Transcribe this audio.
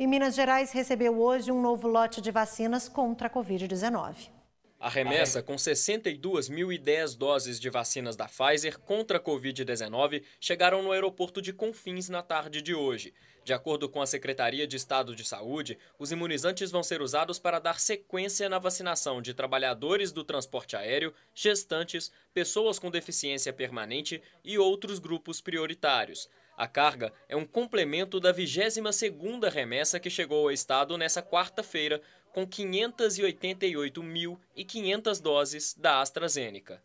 E Minas Gerais recebeu hoje um novo lote de vacinas contra a Covid-19. A remessa com 62.010 doses de vacinas da Pfizer contra a Covid-19 chegaram no aeroporto de Confins na tarde de hoje. De acordo com a Secretaria de Estado de Saúde, os imunizantes vão ser usados para dar sequência na vacinação de trabalhadores do transporte aéreo, gestantes, pessoas com deficiência permanente e outros grupos prioritários. A carga é um complemento da 22ª remessa que chegou ao estado nessa quarta-feira, com 588.500 doses da AstraZeneca.